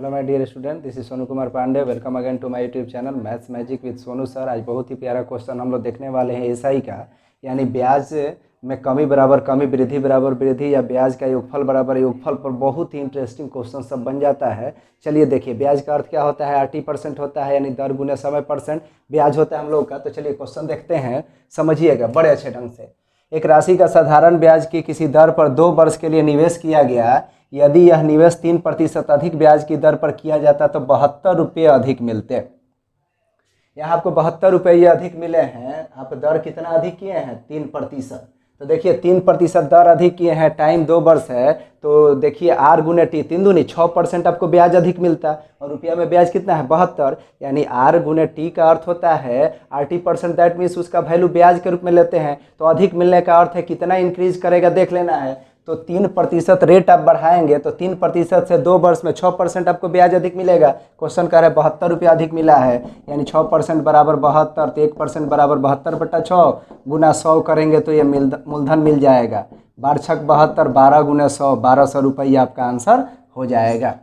hello my dear student this is Sonu Kumar Pandey welcome again to my YouTube channel maths magic with Sonu sir आज बहुत ही प्यारा question हम लोग देखने वाले हैं एसआई का यानी ब्याज में कमी बराबर कमी वृद्धि बराबर वृद्धि या ब्याज का योगफल बराबर योगफल पर बहुत ही इंटरेस्टिंग क्वेश्चन सब बन जाता है चलिए देखिए ब्याज का अर्थ क्या होता है आठ परसेंट होता है यानी दर गुना समय परसेंट ब्याज होता है हम लोग का तो चलिए क्वेश्चन देखते हैं समझिएगा बड़े अच्छे ढंग से एक राशि का साधारण ब्याज की किसी दर पर दो वर्ष के लिए निवेश किया गया है यदि यह निवेश तीन प्रतिशत अधिक ब्याज की दर पर किया जाता तो बहत्तर रुपये अधिक मिलते यहाँ आपको बहत्तर रुपये अधिक मिले हैं आप दर कितना अधिक किए हैं तीन प्रतिशत तो देखिए तीन प्रतिशत दर अधिक किए हैं टाइम दो वर्ष है तो देखिए आर गुने टी तीन दूनी छः परसेंट आपको ब्याज अधिक मिलता है और रुपया में ब्याज कितना है बहत्तर यानी आर गुने टी का अर्थ होता है R T percent that means उसका वैल्यू ब्याज के रूप में लेते हैं तो अधिक मिलने का अर्थ है कितना इंक्रीज करेगा देख लेना है तो तीन प्रतिशत रेट आप बढ़ाएंगे तो तीन प्रतिशत से दो वर्ष में छः परसेंट आपको ब्याज अधिक मिलेगा क्वेश्चन कह रहे हैं बहत्तर रुपया अधिक मिला है यानी छः परसेंट बराबर बहत्तर तो एक परसेंट बराबर बहत्तर बट्टा छः गुना सौ करेंगे तो ये मिल मूलधन मिल जाएगा बारह छक बहत्तर बारह गुना सौ बारह सौ रुपया आपका आंसर हो जाएगा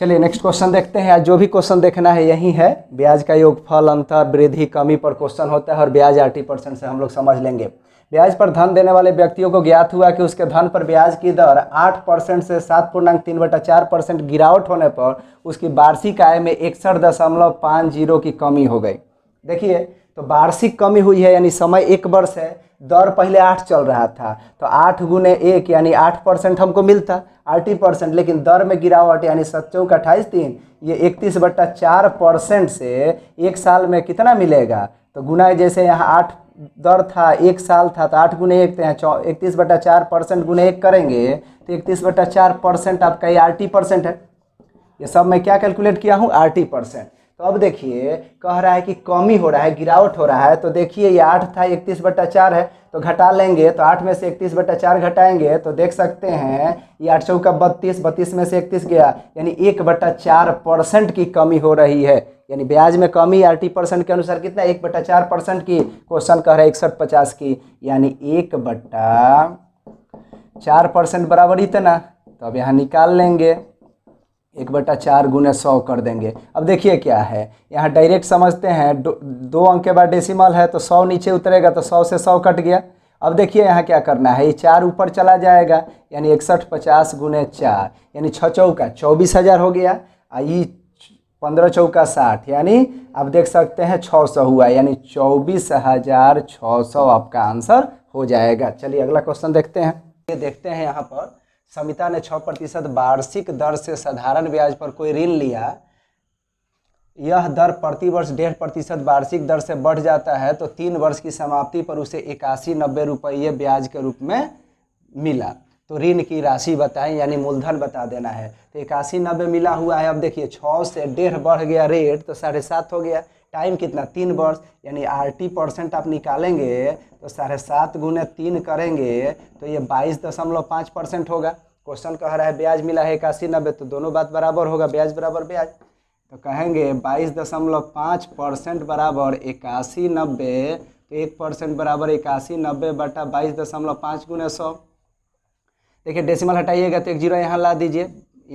चलिए नेक्स्ट क्वेश्चन देखते हैं आज जो भी क्वेश्चन देखना है यही है ब्याज का योगफल अंतर वृद्धि कमी पर क्वेश्चन होता है और ब्याज आठी परसेंट से हम लोग समझ लेंगे ब्याज पर धन देने वाले व्यक्तियों को ज्ञात हुआ कि उसके धन पर ब्याज की दर आठ परसेंट से सात पूर्णांक तीन बटा चार परसेंट गिरावट होने पर उसकी वार्षिक आय में इकसठ दशमलव पाँच जीरो की कमी हो गई देखिए तो वार्षिक कमी हुई है यानी समय एक वर्ष है दर पहले आठ चल रहा था तो आठ गुने एक यानी आठ परसेंट हमको मिलता आठी परसेंट लेकिन दर में गिरावट यानी सच्चों का अट्ठाईस तीन ये इकतीस बट्टा चार परसेंट से एक साल में कितना मिलेगा तो गुना जैसे यहाँ आठ दर था एक साल था तो आठ गुने एक तो यहाँ इकतीस बट्टा चार परसेंट गुने एक करेंगे तो इकतीस बट्टा चार परसेंट आपका ये आर टी परसेंट है ये सब मैं क्या कैलकुलेट किया हूँ आर टी परसेंट तो अब देखिए कह रहा है कि कमी हो रहा है गिरावट हो रहा है तो देखिए ये आठ था इकतीस बट्टा चार है तो घटा लेंगे तो आठ में से इकतीस बट्टा चार घटाएंगे तो देख सकते हैं ये आठ सौ का बत्तीस बत्तीस में से इकतीस गया यानी एक बट्टा चार परसेंट की कमी हो रही है यानी ब्याज में कमी आर टी परसेंट के अनुसार कितना एक बट्टा चार परसेंट की क्वेश्चन कह रहा है इकसठ पचास की यानी एक बट्टा चार परसेंट बराबर इतना तो अब यहाँ निकाल लेंगे एक बटा चार गुने सौ कर देंगे अब देखिए क्या है यहाँ डायरेक्ट समझते हैं दो, अंक के बाद डेसिमल है तो सौ नीचे उतरेगा तो सौ से सौ कट गया अब देखिए यहाँ क्या करना है ये चार ऊपर चला जाएगा यानी इकसठ पचास गुने चार यानी छः चौका चौबीस हज़ार हो गया और ये पंद्रह चौका साठ यानी आप देख सकते हैं छः सौ हुआ यानी चौबीस हज़ार छः सौ आपका आंसर हो जाएगा चलिए अगला क्वेश्चन देखते हैं ये देखते हैं यहाँ पर समिता ने छः प्रतिशत वार्षिक दर से साधारण ब्याज पर कोई ऋण लिया यह दर प्रति वर्ष डेढ़ प्रतिशत वार्षिक दर से बढ़ जाता है तो तीन वर्ष की समाप्ति पर उसे इक्यासी नब्बे रुपये ब्याज के रूप में मिला तो ऋण की राशि बताएं यानी मूलधन बता देना है तो इक्यासी नब्बे मिला हुआ है अब देखिए छः से डेढ़ बढ़ गया रेट तो साढ़े सात हो गया टाइम कितना तीन वर्ष यानी आरटी परसेंट आप निकालेंगे तो साढ़े सात गुने तीन करेंगे तो ये बाईस दशमलव पाँच परसेंट होगा क्वेश्चन कह रहा है ब्याज मिला है इक्यासी नब्बे तो दोनों बात बराबर होगा ब्याज बराबर ब्याज तो कहेंगे बाईस दशमलव पाँच परसेंट बराबर इक्यासी नब्बे तो एक परसेंट बराबर इक्यासी नब्बे बटा बाईस दशमलव पाँच गुने सौ देखिए डेसिमल हटाइएगा तो एक जीरो यहाँ ला दीजिए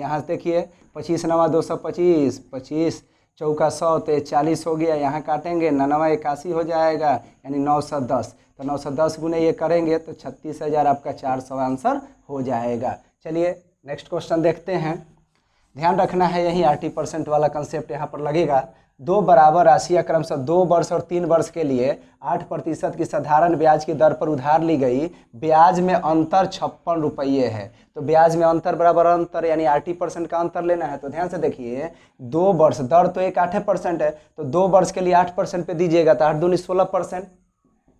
यहाँ देखिए पच्चीस नवा दो सौ पच्चीस पच्चीस चौका सौ तो चालीस हो गया यहाँ काटेंगे नन्नवा इक्यासी हो जाएगा यानी नौ सौ दस तो नौ सौ दस गुने ये करेंगे तो छत्तीस हज़ार आपका चार सौ आंसर हो जाएगा चलिए नेक्स्ट क्वेश्चन देखते हैं ध्यान रखना है यही आर परसेंट वाला कंसेप्ट यहाँ पर लगेगा दो बराबर राशिया क्रमशः दो वर्ष और तीन वर्ष के लिए आठ प्रतिशत की साधारण ब्याज की दर पर उधार ली गई ब्याज में अंतर छप्पन रुपये है तो ब्याज में अंतर बराबर अंतर यानी आठ परसेंट का अंतर लेना है तो ध्यान से देखिए दो वर्ष दर तो एक आठ परसेंट है तो दो वर्ष के लिए आठ परसेंट पर दीजिएगा तो आठ दूनी सोलह परसेंट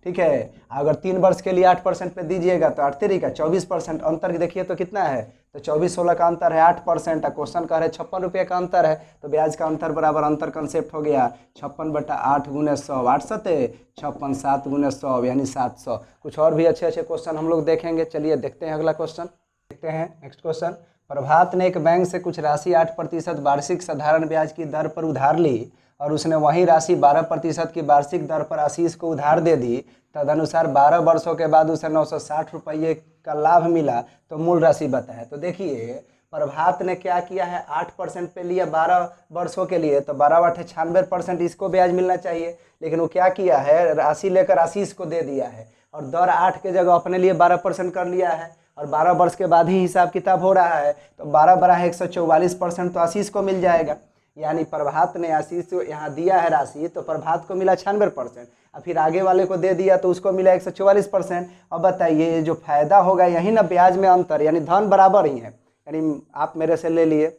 ठीक है अगर तीन वर्ष के लिए आठ परसेंट पे दीजिएगा तो आठ तेरी का चौबीस परसेंट अंतर देखिए तो कितना है तो चौबीस सोलह का अंतर है आठ परसेंट है क्वेश्चन कह रहे हैं छप्पन रुपये का अंतर है तो ब्याज का अंतर बराबर अंतर कंसेप्ट हो गया छप्पन बटा आठ गुने सौ आठ सत्य छप्पन सात गुने सौ यानी सात सौ कुछ और भी अच्छे अच्छे क्वेश्चन हम लोग देखेंगे चलिए देखते हैं अगला क्वेश्चन देखते हैं नेक्स्ट क्वेश्चन प्रभात ने एक बैंक से कुछ राशि आठ प्रतिशत वार्षिक साधारण ब्याज की दर पर उधार ली और उसने वही राशि बारह प्रतिशत की वार्षिक दर पर आशीष को उधार दे दी तदनुसार बारह वर्षों के बाद उसे नौ सौ साठ रुपये का लाभ मिला तो मूल राशि बताया तो देखिए प्रभात ने क्या किया है आठ परसेंट पे लिया बारह वर्षों के लिए तो बारह आठ छियानवे परसेंट इसको ब्याज मिलना चाहिए लेकिन वो क्या किया है राशि लेकर राशि इसको दे दिया है और दर आठ के जगह अपने लिए बारह परसेंट कर लिया है और बारह वर्ष के बाद ही हिसाब किताब हो रहा है तो बारह बारह एक सौ चौवालीस परसेंट तो आशीष को मिल जाएगा यानी प्रभात ने आशीष को यहाँ दिया है राशि तो प्रभात को मिला छियानवे परसेंट और फिर आगे वाले को दे दिया तो उसको मिला एक सौ चौवालीस परसेंट अब बताइए जो फायदा होगा यही ना ब्याज में अंतर यानी धन बराबर ही है यानी आप मेरे से ले लिए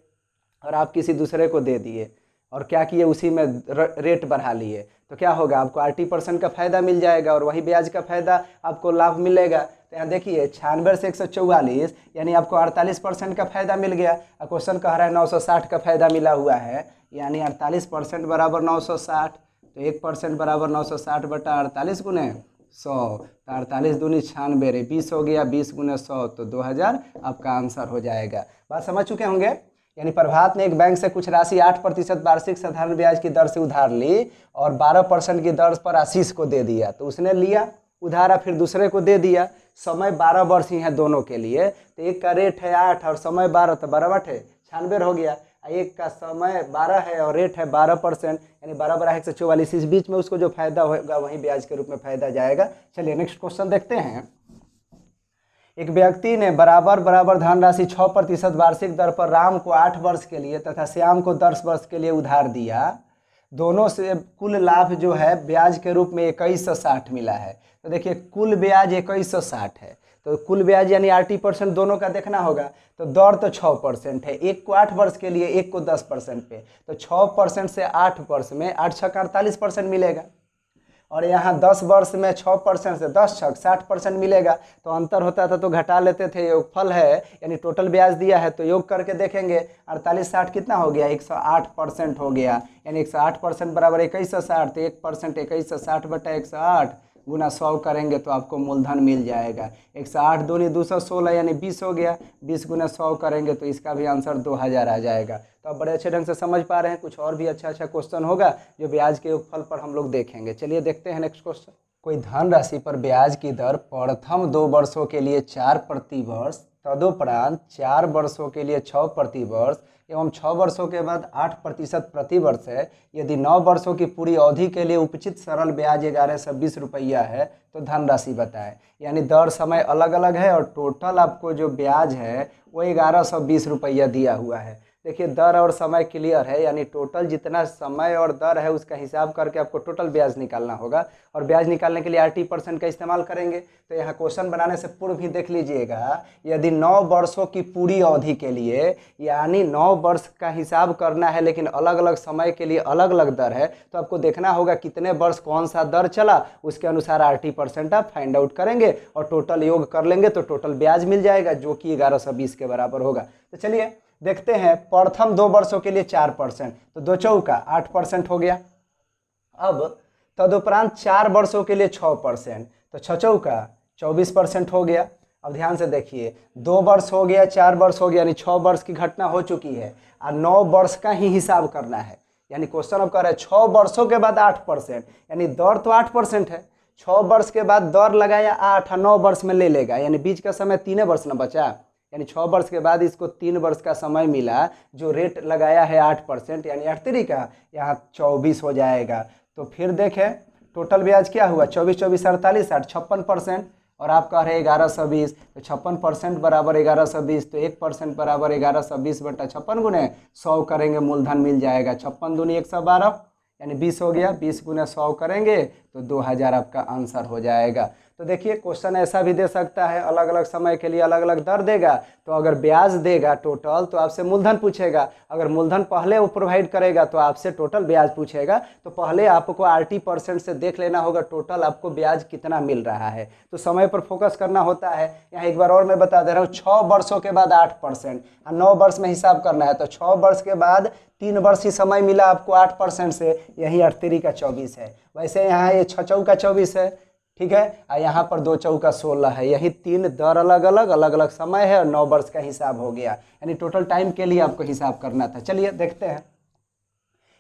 और आप किसी दूसरे को दे दिए और क्या किए उसी में रेट बढ़ा लिए तो क्या होगा आपको आठ परसेंट का फ़ायदा मिल जाएगा और वही ब्याज का फ़ायदा आपको लाभ मिलेगा तो यहाँ देखिए छियानवे से एक सौ चौवालीस यानी आपको अड़तालीस परसेंट का फायदा मिल गया और क्वेश्चन कह रहा है नौ सौ साठ का फायदा मिला हुआ है यानी अड़तालीस परसेंट बराबर नौ सौ साठ तो एक परसेंट बराबर नौ सौ साठ बटा अड़तालीस गुने सौ तो अड़तालीस दूनी छियानवे रे बीस हो गया बीस गुने सौ तो दो हज़ार आपका आंसर हो जाएगा बात समझ चुके होंगे यानी प्रभात ने एक बैंक से कुछ राशि आठ प्रतिशत वार्षिक साधारण ब्याज की दर से उधार ली और बारह परसेंट की दर पर आशीष को दे दिया तो उसने लिया उधारा फिर दूसरे को दे दिया समय बारह वर्ष ही है दोनों के लिए तो एक का रेट है आठ और समय बारह तो बारह बट है छानबे हो गया एक का समय बारह है और रेट है बारह परसेंट यानी बारह बारह एक सौ चौवालीस इस बीच में उसको जो फायदा होगा वही ब्याज के रूप में फायदा जाएगा चलिए नेक्स्ट क्वेश्चन देखते हैं एक व्यक्ति ने बराबर बराबर धनराशि छः प्रतिशत वार्षिक दर पर राम को आठ वर्ष के लिए तथा श्याम को दस वर्ष के लिए उधार दिया दोनों से कुल लाभ जो है ब्याज के रूप में इक्कीस सौ साठ मिला है तो देखिए कुल ब्याज इक्कीस सौ साठ है तो कुल ब्याज यानी आठ परसेंट दोनों का देखना होगा तो दर तो छः परसेंट है एक को आठ वर्ष के लिए एक को दस परसेंट पे तो छः परसेंट से आठ वर्ष में आठ छः अड़तालीस परसेंट मिलेगा और यहाँ दस वर्ष में छः परसेंट से दस छक साठ परसेंट मिलेगा तो अंतर होता था तो घटा लेते थे योग फल है यानी टोटल ब्याज दिया है तो योग करके देखेंगे अड़तालीस साठ कितना हो गया एक सौ आठ परसेंट हो गया यानी एक सौ आठ परसेंट बराबर इक्कीस सौ साठ तो एक परसेंट इक्कीस सौ साठ बटा एक सौ आठ गुना सौ करेंगे तो आपको मूलधन मिल जाएगा एक सौ आठ दूनी दो सौ सोलह यानी बीस हो गया बीस गुना सौ करेंगे तो इसका भी आंसर दो हज़ार आ जाएगा तो आप बड़े अच्छे ढंग से समझ पा रहे हैं कुछ और भी अच्छा अच्छा क्वेश्चन होगा जो ब्याज के फल पर हम लोग देखेंगे चलिए देखते हैं नेक्स्ट क्वेश्चन कोई धन राशि पर ब्याज की दर प्रथम दो वर्षों के लिए चार प्रति वर्ष तदुपरांत चार वर्षों के लिए छः प्रतिवर्ष एवं छः वर्षों के बाद आठ प्रतिशत प्रतिवर्ष है यदि नौ वर्षों की पूरी अवधि के लिए उपचित सरल ब्याज ग्यारह सौ बीस रुपया है तो धनराशि बताएं यानी दर समय अलग अलग है और टोटल आपको जो ब्याज है वो ग्यारह सौ बीस रुपया दिया हुआ है देखिए दर और समय क्लियर है यानी टोटल जितना समय और दर है उसका हिसाब करके आपको टोटल ब्याज निकालना होगा और ब्याज निकालने के लिए आर परसेंट का इस्तेमाल करेंगे तो यहाँ क्वेश्चन बनाने से पूर्व ही देख लीजिएगा यदि नौ वर्षों की पूरी अवधि के लिए यानी नौ वर्ष का हिसाब करना है लेकिन अलग अलग समय के लिए अलग अलग दर है तो आपको देखना होगा कितने वर्ष कौन सा दर चला उसके अनुसार आर परसेंट आप फाइंड आउट करेंगे और टोटल योग कर लेंगे तो टोटल ब्याज मिल जाएगा जो कि ग्यारह के बराबर होगा तो चलिए देखते हैं प्रथम दो वर्षों के लिए चार परसेंट तो दो चौका आठ परसेंट हो गया अब तदुपरांत चार वर्षों के लिए छः परसेंट तो चौ चौका चौबीस परसेंट हो गया अब ध्यान से देखिए दो वर्ष हो गया चार वर्ष हो गया यानी छः वर्ष की घटना हो चुकी है और नौ वर्ष का ही हिसाब करना है यानी क्वेश्चन अब कह रहे हैं छः वर्षों के बाद आठ परसेंट यानी दर तो आठ परसेंट है छः वर्ष के बाद दर लगाया आठ नौ वर्ष में ले लेगा यानी बीच का समय तीन वर्ष ना बचा यानी छः वर्ष के बाद इसको तीन वर्ष का समय मिला जो रेट लगाया है आठ परसेंट यानी अठतरी का यहाँ चौबीस हो जाएगा तो फिर देखें टोटल ब्याज क्या हुआ चौबीस चौबीस अड़तालीस साठ छप्पन परसेंट और आप कह रहे हैं ग्यारह सौ बीस तो छप्पन परसेंट बराबर ग्यारह सौ बीस तो एक परसेंट बराबर ग्यारह सौ बीस बटा छप्पन गुने सौ करेंगे मूलधन मिल जाएगा छप्पन दूनी एक सौ बारह यानी बीस हो गया बीस गुना सौ करेंगे तो दो हज़ार आपका आंसर हो जाएगा तो देखिए क्वेश्चन ऐसा भी दे सकता है अलग अलग समय के लिए अलग अलग दर देगा तो अगर ब्याज देगा टोटल तो आपसे मूलधन पूछेगा अगर मूलधन पहले वो प्रोवाइड करेगा तो आपसे टोटल ब्याज पूछेगा तो पहले आपको आर परसेंट से देख लेना होगा टोटल आपको ब्याज कितना मिल रहा है तो समय पर फोकस करना होता है यहाँ एक बार और मैं बता दे रहा हूँ छः वर्षों के बाद आठ परसेंट हाँ, नौ वर्ष में हिसाब करना है तो छः वर्ष के बाद तीन वर्ष ही समय मिला आपको आठ परसेंट से यही अठतीरी का चौबीस है वैसे यहाँ ये छचौ का चौबीस है ठीक है और यहाँ पर दो चौका सोलह है यही तीन दर अलग अलग अलग अलग समय है और नौ वर्ष का हिसाब हो गया यानी टोटल टाइम के लिए आपको हिसाब करना था चलिए देखते हैं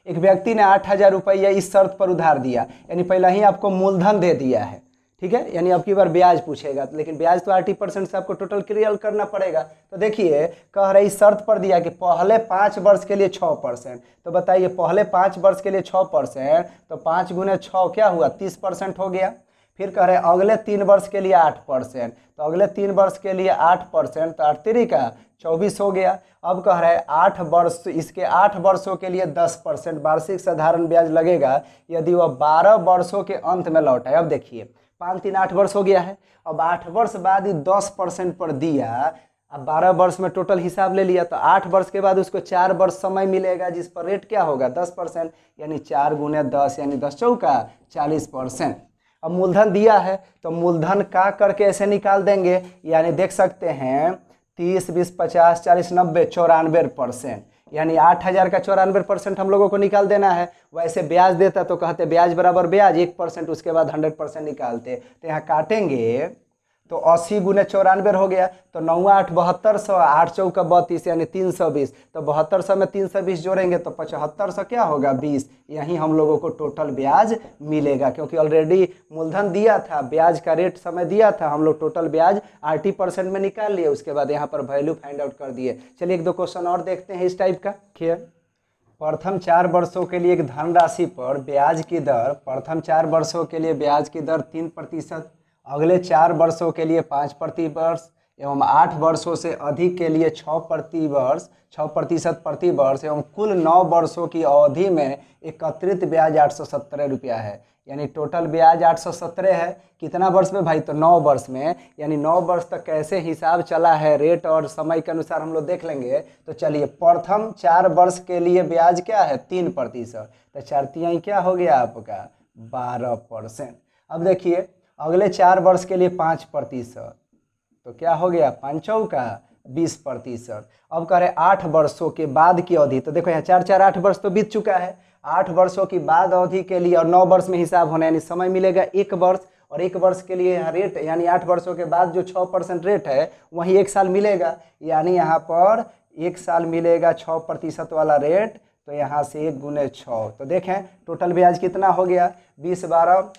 एक व्यक्ति ने आठ हज़ार रुपये इस शर्त पर उधार दिया यानी पहले ही आपको मूलधन दे दिया है ठीक है यानी आपकी बार ब्याज पूछेगा लेकिन ब्याज तो आठ परसेंट से आपको टोटल क्लियर करना पड़ेगा तो देखिए कह रहे इस शर्त पर दिया कि पहले पाँच वर्ष के लिए छः परसेंट तो बताइए पहले पाँच वर्ष के लिए छः परसेंट तो पाँच गुने छः क्या हुआ तीस परसेंट हो गया फिर कह रहे अगले तीन वर्ष के लिए आठ परसेंट तो अगले तीन वर्ष के लिए आठ परसेंट तो अड़तीरी का चौबीस हो गया अब कह रहे आठ वर्ष इसके आठ वर्षों के लिए दस परसेंट वार्षिक साधारण ब्याज लगेगा यदि वह बारह वर्षों के अंत में लौट अब देखिए पाँच तीन आठ वर्ष हो गया है अब आठ वर्ष बाद ही दस परसेंट पर दिया अब बारह वर्ष में टोटल हिसाब ले लिया तो आठ वर्ष के बाद उसको चार वर्ष समय मिलेगा जिस पर रेट क्या होगा दस परसेंट यानी चार गुने दस यानी दस चौका चालीस परसेंट अब मूलधन दिया है तो मूलधन का करके ऐसे निकाल देंगे यानी देख सकते हैं तीस बीस पचास चालीस नब्बे चौरानवे परसेंट यानी आठ हज़ार का चौरानवे परसेंट हम लोगों को निकाल देना है वैसे ब्याज देता तो कहते ब्याज बराबर ब्याज एक परसेंट उसके बाद हंड्रेड परसेंट निकालते तो यहाँ काटेंगे तो अस्सी गुने चौरानवे हो गया तो नौ आठ बहत्तर सौ आठ चौका बत्तीस यानी तीन सौ बीस तो बहत्तर सौ में तीन सौ बीस जोड़ेंगे तो पचहत्तर सौ क्या होगा बीस यही हम लोगों को टोटल ब्याज मिलेगा क्योंकि ऑलरेडी मूलधन दिया था ब्याज का रेट समय दिया था हम लोग टोटल ब्याज आठी परसेंट में निकाल लिए उसके बाद यहाँ पर वैल्यू फाइंड आउट कर दिए चलिए एक दो क्वेश्चन और देखते हैं इस टाइप का खेल प्रथम चार वर्षों के लिए एक धनराशि पर ब्याज की दर प्रथम चार वर्षों के लिए ब्याज की दर तीन प्रतिशत अगले चार वर्षों के लिए पाँच प्रतिवर्ष एवं आठ वर्षों से अधिक के लिए छः प्रतिवर्ष छः प्रतिशत प्रतिवर्ष एवं कुल नौ वर्षों की अवधि में एकत्रित ब्याज आठ सौ सत्रह रुपया है यानी टोटल ब्याज आठ सौ सत्रह है कितना वर्ष में भाई तो नौ वर्ष में यानी नौ वर्ष तक कैसे हिसाब चला है रेट और समय के अनुसार हम लोग देख लेंगे तो चलिए प्रथम चार वर्ष के लिए ब्याज क्या है तीन प्रतिशत तो चार क्या हो गया आपका बारह परसेंट अब देखिए अगले चार वर्ष के लिए पाँच प्रतिशत तो क्या हो गया पाँचों का बीस प्रतिशत अब कह रहे आठ वर्षों के बाद की अवधि तो देखो यहाँ चार चार आठ वर्ष तो बीत चुका है आठ वर्षों की बाद अवधि के लिए और नौ वर्ष में हिसाब होना यानी समय मिलेगा एक वर्ष और एक वर्ष के लिए यहाँ रेट यानी आठ वर्षों के बाद जो छः परसेंट रेट है वहीं एक साल मिलेगा यानी यहाँ पर एक साल मिलेगा छः प्रतिशत वाला रेट तो यहाँ से एक गुने छः तो देखें टोटल ब्याज कितना हो गया बीस बारह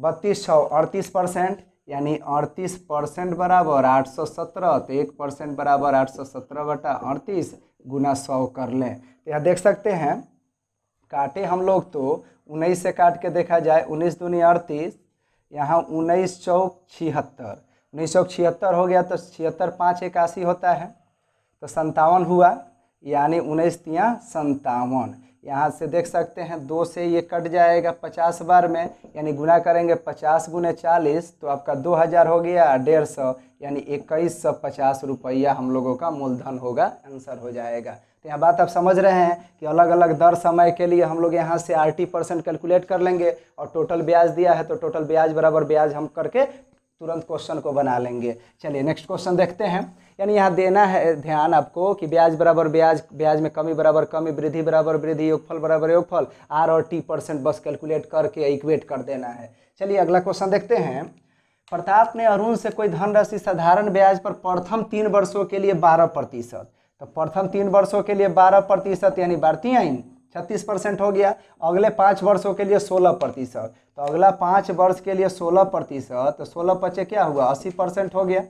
बत्तीस सौ अड़तीस परसेंट यानी अड़तीस परसेंट बराबर आठ सौ सत्रह तो एक परसेंट बराबर आठ सौ सत्रह बटा अड़तीस गुना सौ कर लें तो यह देख सकते हैं काटे हम लोग तो उन्नीस से काट के देखा जाए उन्नीस दूनी अड़तीस यहाँ उन्नीस चौक छिहत्तर उन्नीस सौ छिहत्तर हो गया तो छिहत्तर पाँच इक्यासी होता है तो संतावन हुआ यानी उन्नीस तिया संतावन यहाँ से देख सकते हैं दो से ये कट जाएगा पचास बार में यानी गुना करेंगे पचास गुने चालीस तो आपका दो हज़ार हो गया डेढ़ सौ यानी इक्कीस सौ पचास रुपया हम लोगों का मूलधन होगा आंसर हो जाएगा तो यह बात आप समझ रहे हैं कि अलग अलग दर समय के लिए हम लोग यहाँ से आर परसेंट कैलकुलेट कर लेंगे और टोटल ब्याज दिया है तो टोटल ब्याज बराबर ब्याज हम करके तुरंत क्वेश्चन को बना लेंगे चलिए नेक्स्ट क्वेश्चन देखते हैं यानी यहाँ देना है ध्यान आपको कि ब्याज बराबर ब्याज ब्याज में कमी बराबर कमी वृद्धि बराबर वृद्धि योगफल बराबर योगफल आर और टी परसेंट बस कैलकुलेट करके इक्वेट कर देना है चलिए अगला क्वेश्चन देखते हैं प्रताप ने अरुण से कोई धनराशि साधारण ब्याज पर प्रथम तीन वर्षों के लिए बारह प्रतिशत तो प्रथम तीन वर्षों के लिए बारह प्रतिशत यानी भारतीय आइन छत्तीस परसेंट हो गया अगले पाँच वर्षों के लिए सोलह प्रतिशत तो अगला पाँच वर्ष के लिए सोलह प्रतिशत तो सोलह पचे क्या हुआ अस्सी परसेंट हो गया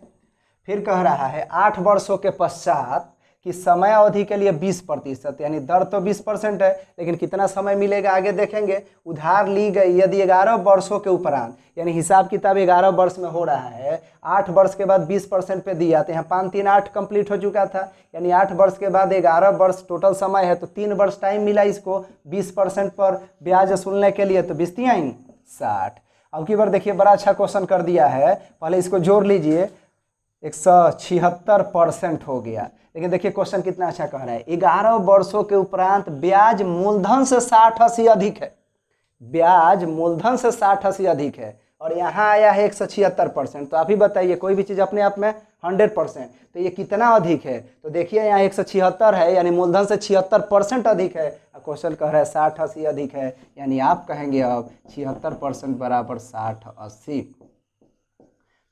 फिर कह रहा है आठ वर्षों के पश्चात कि समय अवधि के लिए बीस प्रतिशत यानी दर तो बीस परसेंट है लेकिन कितना समय मिलेगा आगे देखेंगे उधार ली गई यदि ग्यारह वर्षों के उपरांत यानी हिसाब किताब ग्यारह वर्ष में हो रहा है आठ वर्ष के बाद बीस परसेंट पर दिया तो यहाँ पाँच तीन आठ कंप्लीट हो चुका था यानी आठ वर्ष के बाद ग्यारह वर्ष टोटल समय है तो तीन वर्ष टाइम मिला इसको बीस परसेंट पर ब्याज वसूलने के लिए तो बीस दियाई साठ अब की बार देखिए बड़ा अच्छा क्वेश्चन कर दिया है पहले इसको जोड़ लीजिए एक सौ छिहत्तर परसेंट हो गया लेकिन देखिए क्वेश्चन कितना अच्छा कह रहा है ग्यारह वर्षों के उपरांत ब्याज मूलधन से साठ अस्सी अधिक है ब्याज मूलधन से साठ अस्सी अधिक है और यहाँ आया है एक सौ छिहत्तर परसेंट तो आप ही बताइए कोई भी चीज़ अपने आप में हंड्रेड परसेंट तो ये कितना अधिक है तो देखिए यहाँ एक सौ छिहत्तर है यानी मूलधन से छिहत्तर परसेंट अधिक है क्वेश्चन कह रहा है साठ अस्सी अधिक है यानी आप कहेंगे अब छिहत्तर परसेंट बराबर साठ अस्सी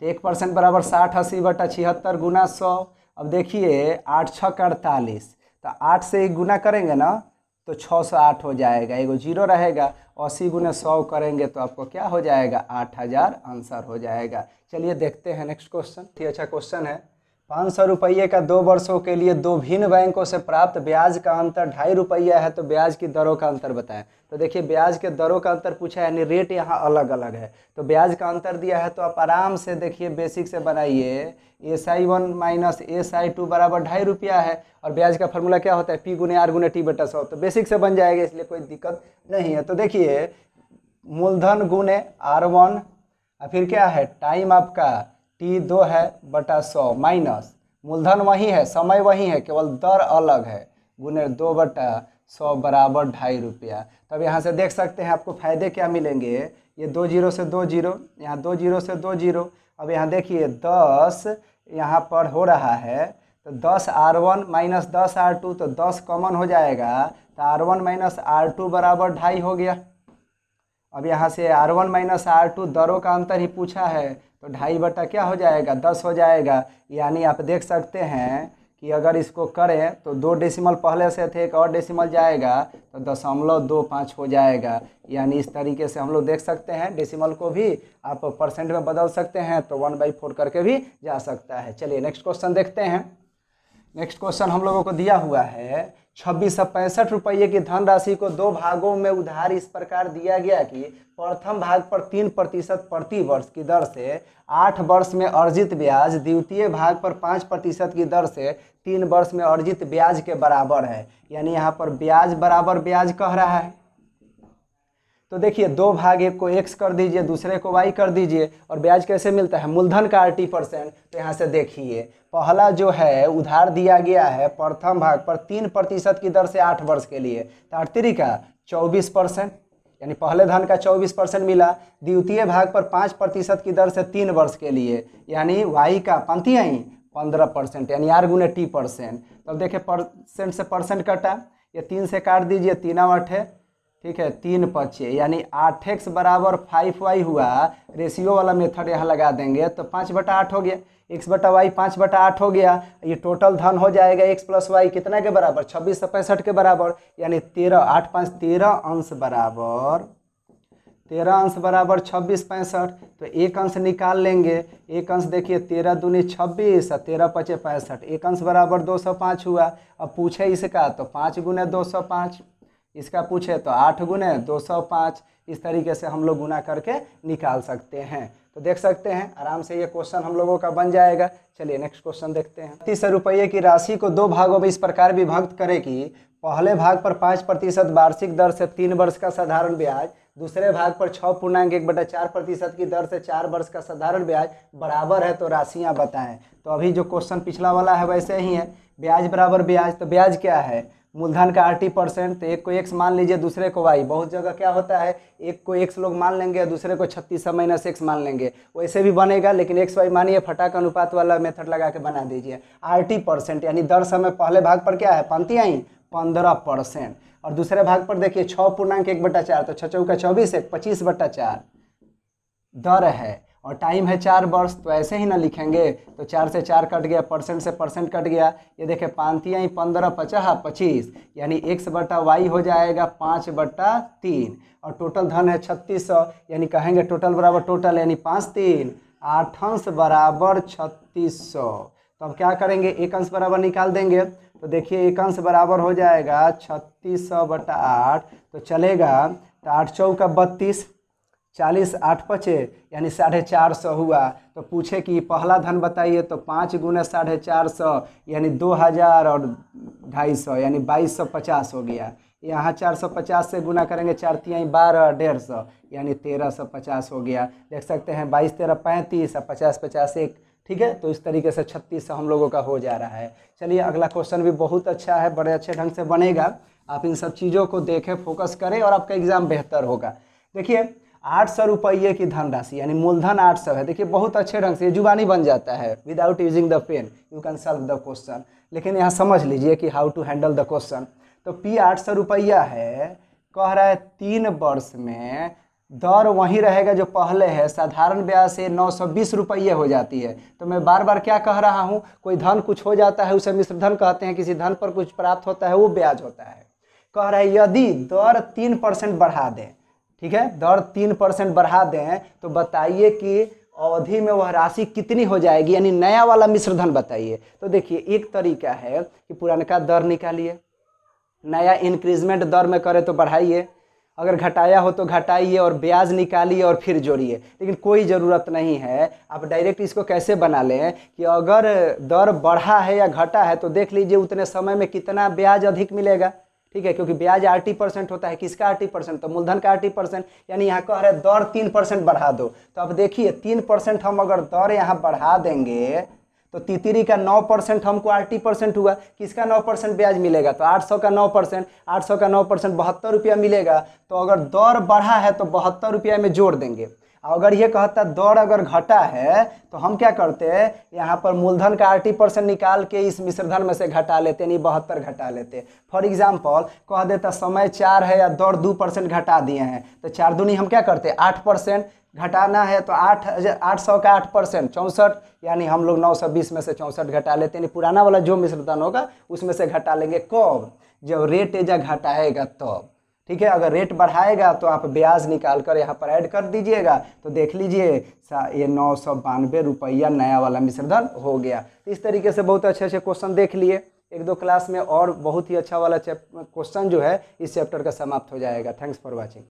तो एक परसेंट बराबर साठ अस्सी बटा छिहत्तर गुना सौ अब देखिए आठ छः अड़तालीस तो आठ से एक गुना करेंगे ना तो छः सौ आठ हो जाएगा एगो जीरो रहेगा अस्सी गुना सौ करेंगे तो आपको क्या हो जाएगा आठ हज़ार आंसर हो जाएगा चलिए देखते हैं नेक्स्ट क्वेश्चन ये अच्छा क्वेश्चन है पाँच सौ रुपये का दो वर्षों के लिए दो भिन्न बैंकों से प्राप्त ब्याज का अंतर ढाई रुपया है तो ब्याज की दरों का अंतर बताएं तो देखिए ब्याज के दरों का अंतर पूछा है यानी रेट यहाँ अलग अलग है तो ब्याज का अंतर दिया है तो आप आराम से देखिए बेसिक से बनाइए S I one minus S I two बराबर ढाई रुपया है और ब्याज का फॉर्मूला क्या होता है पी गुने आर गुने टी बेटा सौ तो बेसिक से बन जाएगा इसलिए कोई दिक्कत नहीं है तो देखिए मूलधन गुने आर वन और फिर क्या है टाइम आपका टी दो है बटा सौ माइनस मूलधन वही है समय वही है केवल दर अलग है गुने दो बटा सौ बराबर ढाई रुपया तब यहाँ से देख सकते हैं आपको फ़ायदे क्या मिलेंगे ये दो जीरो से दो जीरो यहाँ दो जीरो से दो जीरो अब यहाँ देखिए दस यहाँ पर हो रहा है तो दस आर वन माइनस दस आर टू तो दस कॉमन हो जाएगा तो R one minus R two बराबर ढाई हो गया अब यहाँ से R one minus R two दरों का अंतर ही पूछा है तो ढाई बटा क्या हो जाएगा दस हो जाएगा यानी आप देख सकते हैं कि अगर इसको करें तो दो डेसिमल पहले से थे एक और डेसिमल जाएगा तो दशमलव दो पाँच हो जाएगा यानी इस तरीके से हम लोग देख सकते हैं डेसिमल को भी आप परसेंट में बदल सकते हैं तो वन बाई फोर करके भी जा सकता है चलिए नेक्स्ट क्वेश्चन देखते हैं नेक्स्ट क्वेश्चन हम लोगों को दिया हुआ है छब्बीस सौ पैंसठ रुपये की धनराशि को दो भागों में उधार इस प्रकार दिया गया कि प्रथम भाग पर तीन प्रतिशत प्रति वर्ष की दर से आठ वर्ष में अर्जित ब्याज द्वितीय भाग पर पाँच प्रतिशत की दर से तीन वर्ष में अर्जित ब्याज के बराबर है यानी यहाँ पर ब्याज बराबर ब्याज कह रहा है तो देखिए दो भाग एक को एक्स कर दीजिए दूसरे को वाई कर दीजिए और ब्याज कैसे मिलता है मूलधन का आर टी परसेंट तो यहाँ से देखिए पहला जो है उधार दिया गया है प्रथम भाग पर तीन प्रतिशत की दर से आठ वर्ष के लिए तो आर्तरी का चौबीस परसेंट यानी पहले धन का चौबीस परसेंट मिला द्वितीय भाग पर पाँच प्रतिशत की दर से तीन वर्ष के लिए यानी वाई का पंथी ही पंद्रह परसेंट यानी आर गुने टी परसेंट तब तो देखिए परसेंट से परसेंट कटा ये तीन से काट दीजिए तीन आठ है ठीक है तीन पच्चे यानी आठ एक्स बराबर फाइव वाई हुआ रेशियो वाला मेथड यहाँ लगा देंगे तो पाँच बटा आठ हो गया एक्स बटा वाई पाँच बटा आठ हो गया ये टोटल धन हो जाएगा एक्स प्लस वाई कितना के बराबर छब्बीस से पैंसठ के बराबर यानी तेरह आठ पाँच तेरह अंश बराबर तेरह अंश बराबर छब्बीस पैंसठ तो एक अंश निकाल लेंगे एक अंश देखिए तेरह दूनी छब्बीस और तेरह पचे पैंसठ एक अंश बराबर दो सौ पाँच हुआ अब पूछे इसका तो पाँच गुना दो सौ पाँच इसका पूछे तो आठ गुने दो सौ पाँच इस तरीके से हम लोग गुना करके निकाल सकते हैं तो देख सकते हैं आराम से ये क्वेश्चन हम लोगों का बन जाएगा चलिए नेक्स्ट क्वेश्चन देखते हैं तीस रुपये की राशि को दो भागों में इस प्रकार विभक्त करें कि पहले भाग पर पाँच प्रतिशत वार्षिक दर से तीन वर्ष का साधारण ब्याज दूसरे भाग पर छः पूर्णांक एक बटा चार प्रतिशत की दर से चार वर्ष का साधारण ब्याज बराबर है तो राशियाँ बताएं तो अभी जो क्वेश्चन पिछला वाला है वैसे ही है ब्याज बराबर ब्याज तो ब्याज क्या है मूलधन का आर परसेंट तो एक को एक्स मान लीजिए दूसरे को वाई बहुत जगह क्या होता है एक को एक्स लोग मान लेंगे दूसरे को छत्तीस माइनस एक्स मान लेंगे वैसे भी बनेगा लेकिन एक्स वाई मानिए फटाक अनुपात वाला मेथड लगा के बना दीजिए आर परसेंट यानी दर समय पहले भाग पर क्या है पंक्ति आई पंद्रह परसेंट और दूसरे भाग पर देखिए छः पूर्णांक एक बटा चार तो छः चौका चौबीस एक पच्चीस बटा चार दर है और टाइम है चार वर्ष तो ऐसे ही ना लिखेंगे तो चार से चार कट गया परसेंट से परसेंट कट गया ये देखें ही पंद्रह पचह पच्चीस यानी एक बट्टा वाई हो जाएगा पाँच बट्टा तीन और टोटल धन है छत्तीस सौ यानी कहेंगे टोटल बराबर टोटल यानी पाँच तीन आठ अंश बराबर छत्तीस सौ तो अब क्या करेंगे एक अंश बराबर निकाल देंगे तो देखिए एक अंश बराबर हो जाएगा छत्तीस सौ बटा आठ तो चलेगा तो आठ चौका बत्तीस चालीस आठ पचे यानी साढ़े चार सौ हुआ तो पूछे कि पहला धन बताइए तो पाँच गुना साढ़े चार सौ यानी दो हज़ार और ढाई सौ यानी बाईस सौ पचास हो गया यहाँ चार सौ पचास से गुना करेंगे चार तिहाई बारह डेढ़ सौ यानी तेरह सौ पचास हो गया देख सकते हैं बाईस तेरह पैंतीस और पचास पचास एक ठीक है तो इस तरीके से छत्तीस सौ हम लोगों का हो जा रहा है चलिए अगला क्वेश्चन भी बहुत अच्छा है बड़े अच्छे ढंग से बनेगा आप इन सब चीज़ों को देखें फोकस करें और आपका एग्ज़ाम बेहतर होगा देखिए आठ सौ रुपये की धनराशि यानी मूलधन आठ सौ है देखिए बहुत अच्छे ढंग से जुबानी बन जाता है without using the pen you can solve the question लेकिन यहाँ समझ लीजिए कि how to handle the question तो पी आठ सौ रुपया है कह रहा है तीन वर्ष में दर वही रहेगा जो पहले है साधारण ब्याज से नौ सौ बीस रुपये हो जाती है तो मैं बार बार क्या कह रहा हूँ कोई धन कुछ हो जाता है उसे मिश्रधन कहते हैं किसी धन पर कुछ प्राप्त होता है वो ब्याज होता है कह रहा है यदि दर तीन परसेंट बढ़ा दें ठीक है दर तीन परसेंट बढ़ा दें तो बताइए कि अवधि में वह राशि कितनी हो जाएगी यानी नया वाला मिश्रधन बताइए तो देखिए एक तरीका है कि का दर निकालिए नया इंक्रीजमेंट दर में करे तो बढ़ाइए अगर घटाया हो तो घटाइए और ब्याज निकालिए और फिर जोड़िए लेकिन कोई ज़रूरत नहीं है आप डायरेक्ट इसको कैसे बना लें कि अगर दर बढ़ा है या घटा है तो देख लीजिए उतने समय में कितना ब्याज अधिक मिलेगा ठीक है क्योंकि ब्याज आरटी परसेंट होता है किसका आरटी परसेंट तो मूलधन का आरटी परसेंट यानी यहाँ कह रहे दर तीन परसेंट बढ़ा दो तो अब देखिए तीन परसेंट हम अगर दर यहाँ बढ़ा देंगे तो तितिरी का नौ परसेंट हमको आर परसेंट हुआ किसका नौ परसेंट ब्याज मिलेगा तो आठ सौ का नौ परसेंट आठ सौ का नौ परसेंट बहत्तर रुपया मिलेगा तो अगर दर बढ़ा है तो बहत्तर रुपया में जोड़ देंगे अगर ये कहता दर अगर घटा है तो हम क्या करते हैं यहाँ पर मूलधन का आरटी परसेंट निकाल के इस मिश्रधन में से घटा लेते यानी बहत्तर घटा लेते फॉर एग्जाम्पल कह देता समय चार है या दर दो परसेंट घटा दिए हैं तो चार दूनी हम क्या करते आठ परसेंट घटाना है तो आठ आठ सौ का आठ परसेंट चौंसठ यानी हम लोग नौ सौ बीस में से चौंसठ घटा लेते हैं पुराना वाला जो मिश्रधन होगा उसमें से घटा लेंगे कब जब रेट एजा घटाएगा तब ठीक है अगर रेट बढ़ाएगा तो आप ब्याज निकाल कर यहाँ पर ऐड कर दीजिएगा तो देख लीजिए ये नौ सौ बानवे रुपया नया वाला मिश्रधन हो गया तो इस तरीके से बहुत अच्छे अच्छे क्वेश्चन देख लिए एक दो क्लास में और बहुत ही अच्छा वाला क्वेश्चन जो है इस चैप्टर का समाप्त हो जाएगा थैंक्स फॉर वॉचिंग